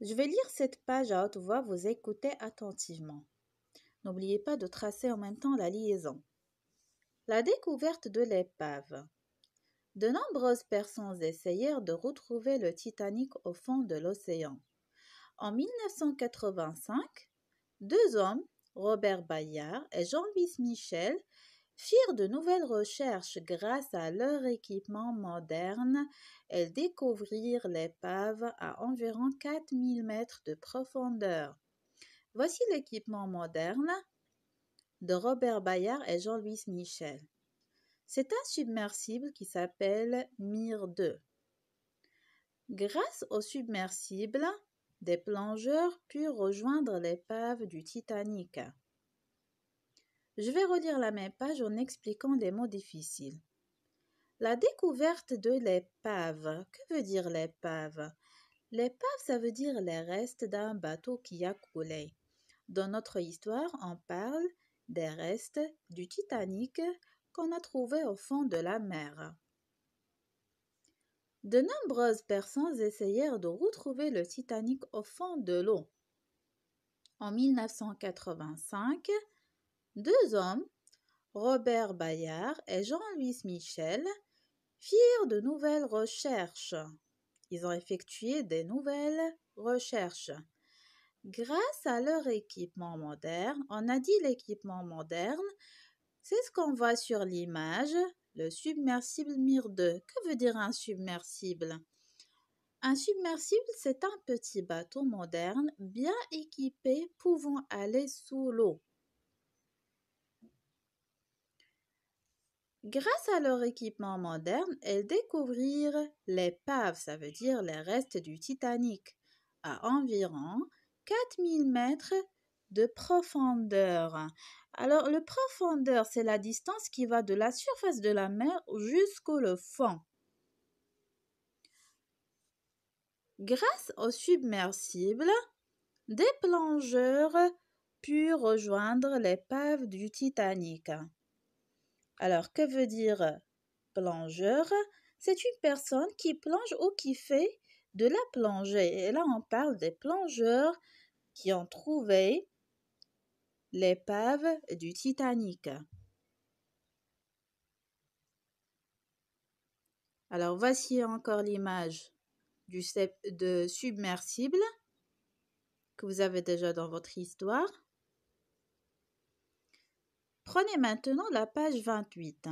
Je vais lire cette page à haute voix, vous écoutez attentivement. N'oubliez pas de tracer en même temps la liaison. La découverte de l'épave. De nombreuses personnes essayèrent de retrouver le Titanic au fond de l'océan. En 1985, deux hommes, Robert Bayard et jean louis Michel, firent de nouvelles recherches grâce à leur équipement moderne. Elles découvrirent l'épave à environ 4000 mètres de profondeur. Voici l'équipement moderne de Robert Bayard et Jean-Louis Michel. C'est un submersible qui s'appelle MIR 2. Grâce au submersible, des plongeurs purent rejoindre l'épave du Titanic. Je vais relire la même page en expliquant les mots difficiles. La découverte de l'épave. Que veut dire l'épave L'épave, ça veut dire les restes d'un bateau qui a coulé. Dans notre histoire, on parle des restes du Titanic qu'on a trouvé au fond de la mer. De nombreuses personnes essayèrent de retrouver le Titanic au fond de l'eau. En 1985, deux hommes, Robert Bayard et Jean-Louis Michel, firent de nouvelles recherches. Ils ont effectué des nouvelles recherches. Grâce à leur équipement moderne, on a dit l'équipement moderne, c'est ce qu'on voit sur l'image, le submersible Mir 2. Que veut dire un submersible Un submersible, c'est un petit bateau moderne bien équipé pouvant aller sous l'eau. Grâce à leur équipement moderne, elles découvrirent l'épave, ça veut dire les restes du Titanic, à environ 4000 mètres de profondeur. Alors, le profondeur, c'est la distance qui va de la surface de la mer jusqu'au fond. Grâce aux submersibles, des plongeurs purent rejoindre l'épave du Titanic. Alors, que veut dire plongeur C'est une personne qui plonge ou qui fait de la plongée. Et là, on parle des plongeurs qui ont trouvé l'épave du Titanic. Alors, voici encore l'image du de submersible que vous avez déjà dans votre histoire. Prenez maintenant la page 28.